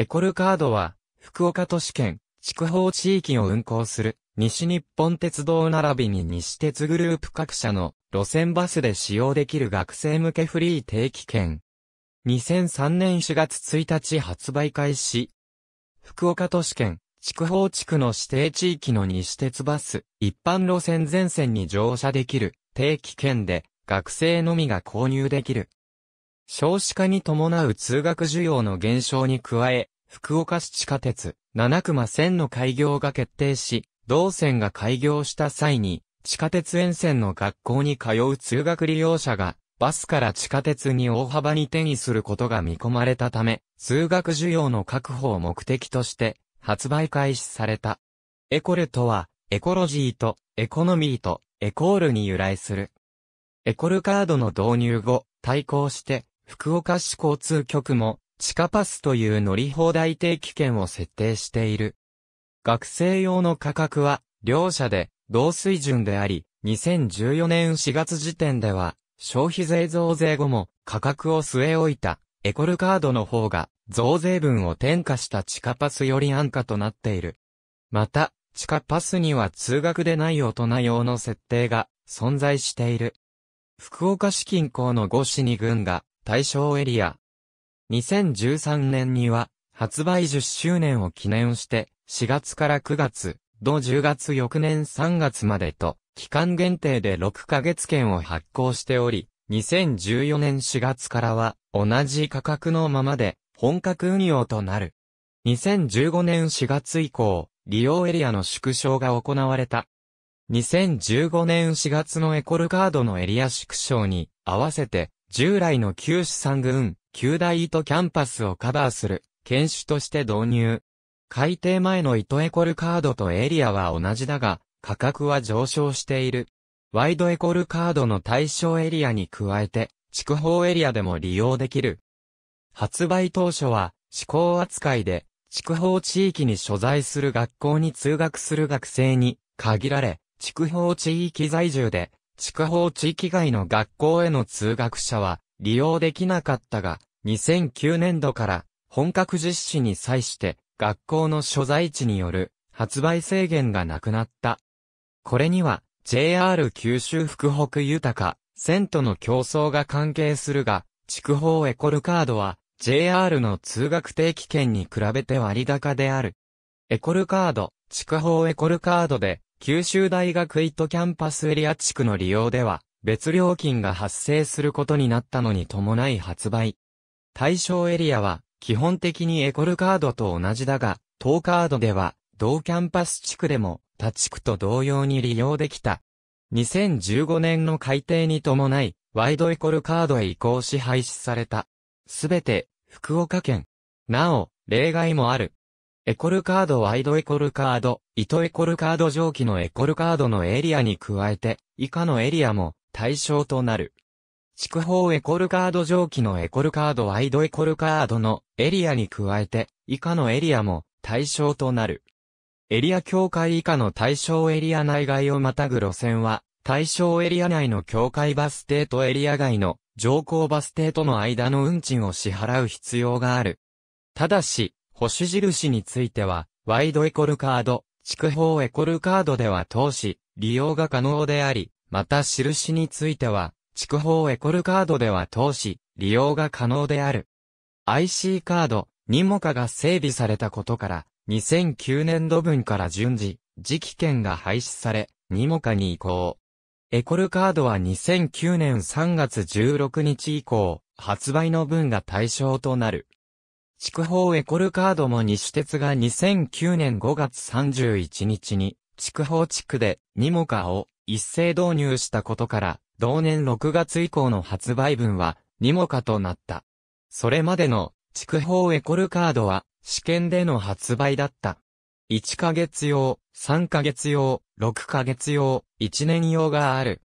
エコルカードは、福岡都市圏、筑豊地域を運行する、西日本鉄道並びに西鉄グループ各社の路線バスで使用できる学生向けフリー定期券。2003年4月1日発売開始。福岡都市圏、筑豊地区の指定地域の西鉄バス、一般路線全線に乗車できる定期券で、学生のみが購入できる。少子化に伴う通学需要の減少に加え、福岡市地下鉄、七熊線の開業が決定し、同線が開業した際に、地下鉄沿線の学校に通う通学利用者が、バスから地下鉄に大幅に転移することが見込まれたため、通学需要の確保を目的として、発売開始された。エコルとは、エコロジーと、エコノミーと、エコールに由来する。エコルカードの導入後、対抗して、福岡市交通局も、地下パスという乗り放題定期券を設定している。学生用の価格は、両社で同水準であり、2014年4月時点では、消費税増税後も価格を据え置いたエコルカードの方が増税分を転嫁した地下パスより安価となっている。また、地下パスには通学でない大人用の設定が存在している。福岡市近郊の5市2群が対象エリア、2013年には、発売10周年を記念して、4月から9月、同10月翌年3月までと、期間限定で6ヶ月券を発行しており、2014年4月からは、同じ価格のままで、本格運用となる。2015年4月以降、利用エリアの縮小が行われた。2015年4月のエコルカードのエリア縮小に合わせて従来の九市産群、九大糸キャンパスをカバーする、犬種として導入。改定前の糸エコルカードとエリアは同じだが、価格は上昇している。ワイドエコルカードの対象エリアに加えて、筑報エリアでも利用できる。発売当初は、試行扱いで、筑報地域に所在する学校に通学する学生に限られ、筑報地域在住で筑豊地域外の学校への通学者は利用できなかったが、2009年度から本格実施に際して学校の所在地による発売制限がなくなった。これには JR 九州福北豊か、線との競争が関係するが、筑豊エコルカードは JR の通学定期券に比べて割高である。エコルカード、区法エコルカードで九州大学イットキャンパスエリア地区の利用では、別料金が発生することになったのに伴い発売。対象エリアは、基本的にエコルカードと同じだが、当カードでは、同キャンパス地区でも、他地区と同様に利用できた。2015年の改定に伴い、ワイドエコルカードへ移行し廃止された。すべて、福岡県。なお、例外もある。エコルカードワイドエコルカード、糸エコルカード上記のエコルカードのエリアに加えて、以下のエリアも対象となる。筑豊エコルカード上記のエコルカードワイドエコルカードのエリアに加えて、以下のエリアも対象となる。エリア境界以下の対象エリア内外をまたぐ路線は、対象エリア内の境界バス停とエリア外の乗降バス停との間の運賃を支払う必要がある。ただし、星印については、ワイドエコルカード、蓄豊エコルカードでは投資、利用が可能であり、また印については、蓄豊エコルカードでは投資、利用が可能である。IC カード、ニモカが整備されたことから、2009年度分から順次、次期券が廃止され、ニモカに移行。エコルカードは2009年3月16日以降、発売の分が対象となる。筑豊エコルカードも西鉄が2009年5月31日に、筑豊地区でニモカを一斉導入したことから、同年6月以降の発売分はニモカとなった。それまでの筑豊エコルカードは試験での発売だった。1ヶ月用、3ヶ月用、6ヶ月用、1年用がある。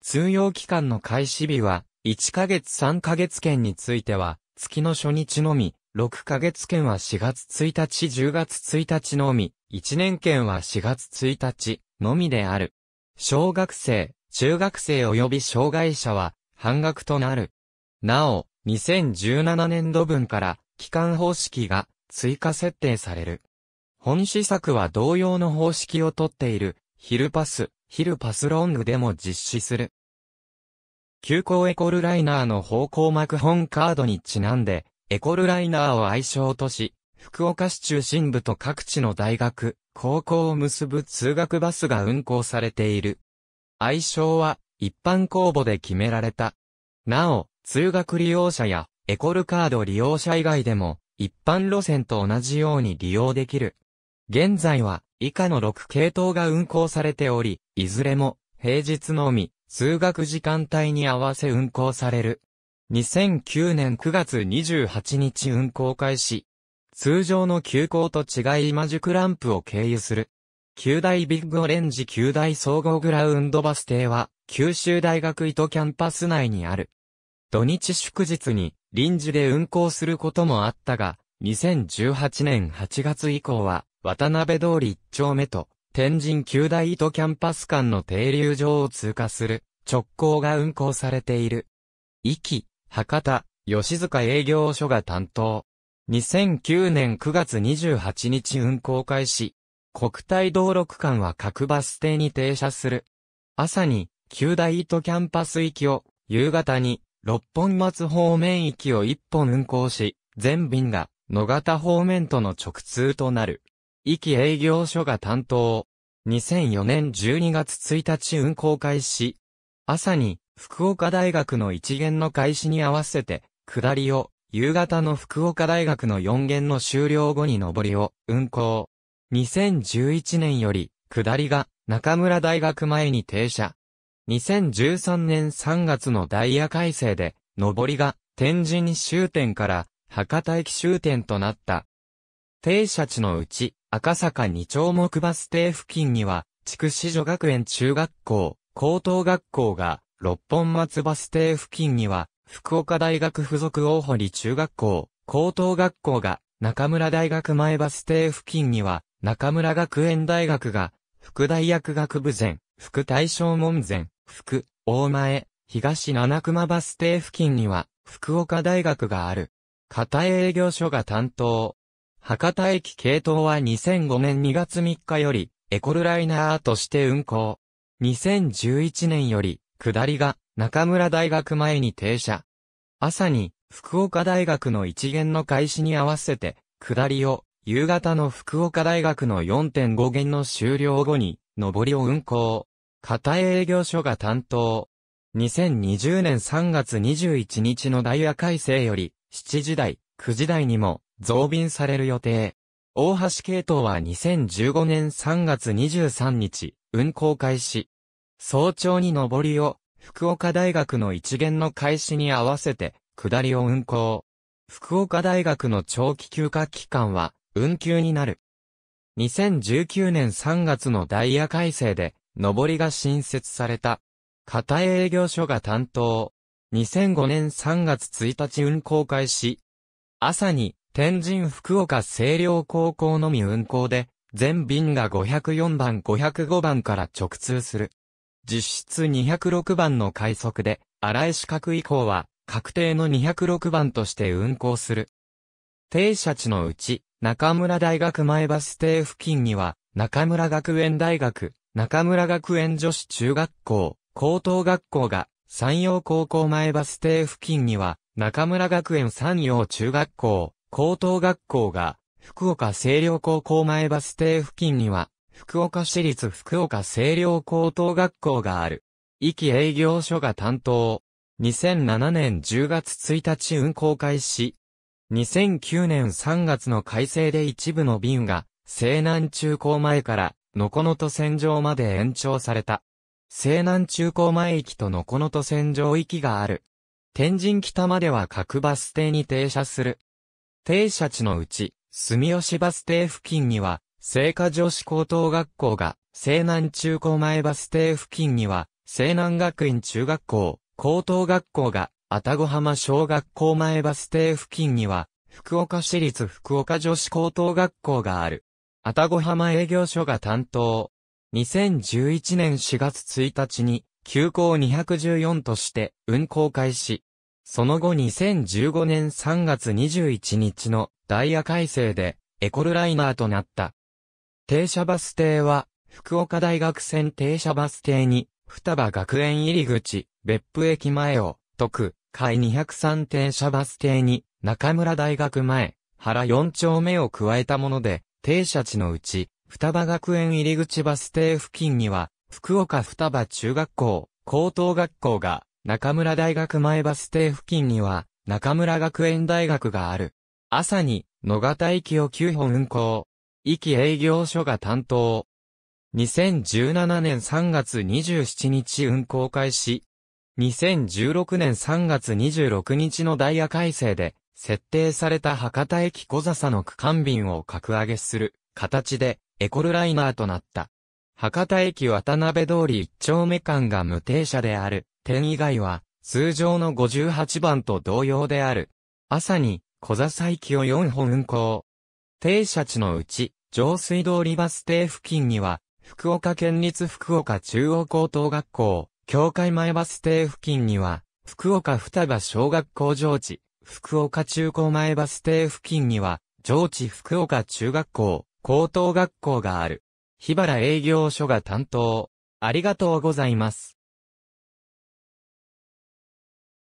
通用期間の開始日は、1ヶ月3ヶ月券については、月の初日のみ、6ヶ月券は4月1日10月1日のみ、1年券は4月1日のみである。小学生、中学生及び障害者は半額となる。なお、2017年度分から期間方式が追加設定される。本施策は同様の方式をとっている、ヒルパス、ヒルパスロングでも実施する。急行エコールライナーの方向幕本カードにちなんで、エコルライナーを愛称とし、福岡市中心部と各地の大学、高校を結ぶ通学バスが運行されている。愛称は一般公募で決められた。なお、通学利用者やエコルカード利用者以外でも一般路線と同じように利用できる。現在は以下の6系統が運行されており、いずれも平日のみ通学時間帯に合わせ運行される。2009年9月28日運行開始。通常の急行と違い今宿ランプを経由する。九大ビッグオレンジ九大総合グラウンドバス停は、九州大学糸キャンパス内にある。土日祝日に臨時で運行することもあったが、2018年8月以降は、渡辺通り1丁目と、天神九大糸キャンパス間の停留場を通過する、直行が運行されている。博多、吉塚営業所が担当。2009年9月28日運行開始。国体道路区間は各バス停に停車する。朝に、旧大糸キャンパス行きを、夕方に、六本松方面行きを一本運行し、全便が、野方方面との直通となる。行き営業所が担当。2004年12月1日運行開始。朝に、福岡大学の一限の開始に合わせて、下りを、夕方の福岡大学の4限の終了後に上りを、運行。2011年より、下りが、中村大学前に停車。2013年3月のダイヤ改正で、上りが、天神終点から、博多駅終点となった。停車地のうち、赤坂二丁目バス停付近には、筑紫女学園中学校、高等学校が六本松バス停付近には、福岡大学附属大堀中学校、高等学校が、中村大学前バス停付近には、中村学園大学が、副大薬学部前、副大正門前、副、大前、東七熊バス停付近には、福岡大学がある。片営業所が担当。博多駅系統は2005年2月3日より、エコルライナーとして運行。2011年より、下りが中村大学前に停車。朝に福岡大学の一元の開始に合わせて、下りを夕方の福岡大学の4.5元の終了後に、上りを運行。片営業所が担当。2020年3月21日のダイヤ改正より、7時台、9時台にも増便される予定。大橋系統は2015年3月23日、運行開始。早朝に上りを、福岡大学の一元の開始に合わせて、下りを運行。福岡大学の長期休暇期間は、運休になる。2019年3月のダイヤ改正で、上りが新設された。片営業所が担当。2005年3月1日運行開始。朝に、天神福岡清涼高校のみ運行で、全便が504番505番から直通する。実質206番の快速で、荒井四角以降は、確定の206番として運行する。停車地のうち、中村大学前バス停付近には、中村学園大学、中村学園女子中学校、高等学校が、山陽高校前バス停付近には、中村学園山陽中学校、高等学校が、福岡清涼高校前バス停付近には、福岡市立福岡清涼高等学校がある。域営業所が担当。2007年10月1日運行開始。2009年3月の改正で一部の便が、西南中高前から、のこのと線上まで延長された。西南中高前駅とのこのと線上行きがある。天神北までは各バス停に停車する。停車地のうち、住吉バス停付近には、聖火女子高等学校が、西南中高前バス停付近には、西南学院中学校、高等学校が、愛宕浜小学校前バス停付近には、福岡市立福岡女子高等学校がある。愛宕浜営業所が担当。2011年4月1日に、休校214として運行開始。その後2015年3月21日のダイヤ改正でエコルライナーとなった。停車バス停は、福岡大学線停車バス停に、双葉学園入り口、別府駅前を、徳、海203停車バス停に、中村大学前、原4丁目を加えたもので、停車地のうち、双葉学園入り口バス停付近には、福岡双葉中学校、高等学校が、中村大学前バス停付近には、中村学園大学がある。朝に、野方駅を9本運行。壱営業所が担当。2017年3月27日運行開始。2016年3月26日のダイヤ改正で、設定された博多駅小笹の区間便を格上げする形で、エコルライナーとなった。博多駅渡辺通り一丁目間が無停車である点以外は、通常の58番と同様である。朝に、小笹駅を4本運行。停車地のうち、上水通りバス停付近には、福岡県立福岡中央高等学校、境界前バス停付近には、福岡双葉小学校上地、福岡中高前バス停付近には、上智福岡中学校、高等学校がある。日原営業所が担当。ありがとうございます。